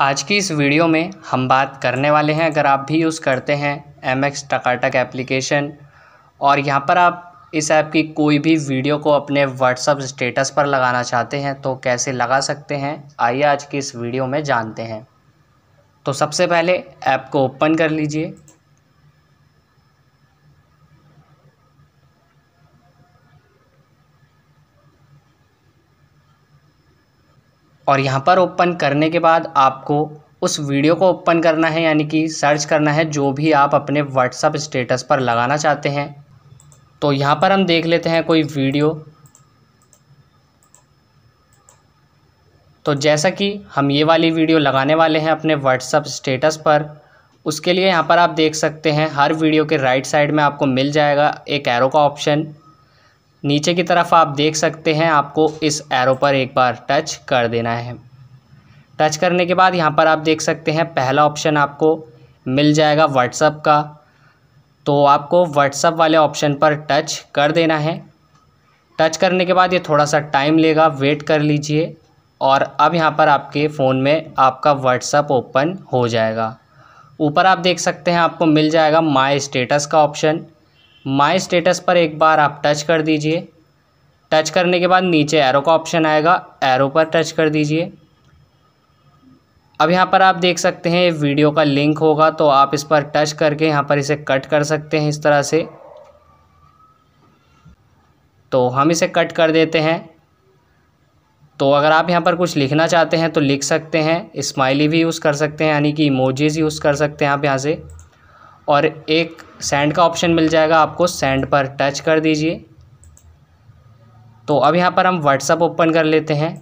आज की इस वीडियो में हम बात करने वाले हैं अगर आप भी यूज़ करते हैं एम एक्स टकाटक एप्लीकेशन और यहाँ पर आप इस ऐप की कोई भी वीडियो को अपने व्हाट्सअप स्टेटस पर लगाना चाहते हैं तो कैसे लगा सकते हैं आइए आज की इस वीडियो में जानते हैं तो सबसे पहले ऐप को ओपन कर लीजिए और यहाँ पर ओपन करने के बाद आपको उस वीडियो को ओपन करना है यानी कि सर्च करना है जो भी आप अपने व्हाट्सअप स्टेटस पर लगाना चाहते हैं तो यहाँ पर हम देख लेते हैं कोई वीडियो तो जैसा कि हम ये वाली वीडियो लगाने वाले हैं अपने व्हाट्सअप स्टेटस पर उसके लिए यहाँ पर आप देख सकते हैं हर वीडियो के राइट साइड में आपको मिल जाएगा एक एरो का ऑप्शन नीचे की तरफ आप देख सकते हैं आपको इस एरो पर एक बार टच कर देना है टच करने के बाद यहाँ पर आप देख सकते हैं पहला ऑप्शन आपको मिल जाएगा व्हाट्सअप का तो आपको व्हाट्सअप वाले ऑप्शन पर टच कर देना है टच करने के बाद ये थोड़ा सा टाइम लेगा वेट कर लीजिए और अब यहाँ पर आपके फ़ोन में आपका व्हाट्सअप ओपन हो जाएगा ऊपर आप देख सकते हैं आपको मिल जाएगा माय स्टेटस का ऑप्शन माय स्टेटस पर एक बार आप टच कर दीजिए टच करने के बाद नीचे एरो का ऑप्शन आएगा एरो पर टच कर दीजिए अब यहाँ पर आप देख सकते हैं वीडियो का लिंक होगा तो आप इस पर टच करके यहाँ पर इसे कट कर सकते हैं इस तरह से तो हम इसे कट कर देते हैं तो अगर आप यहाँ पर कुछ लिखना चाहते हैं तो लिख सकते हैं स्माइली भी यूज़ कर सकते हैं यानी कि इमोजीज़ यूज़ कर सकते हैं आप यहाँ से और एक सेंड का ऑप्शन मिल जाएगा आपको सेंड पर टच कर दीजिए तो अब यहाँ पर हम व्हाट्सअप ओपन कर लेते हैं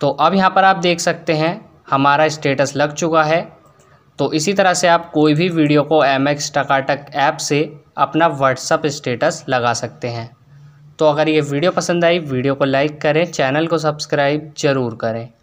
तो अब यहाँ पर आप देख सकते हैं हमारा स्टेटस लग चुका है तो इसी तरह से आप कोई भी वीडियो को एम एक्स टकाटक ऐप से अपना व्हाट्सअप स्टेटस लगा सकते हैं तो अगर ये वीडियो पसंद आई वीडियो को लाइक करें चैनल को सब्सक्राइब ज़रूर करें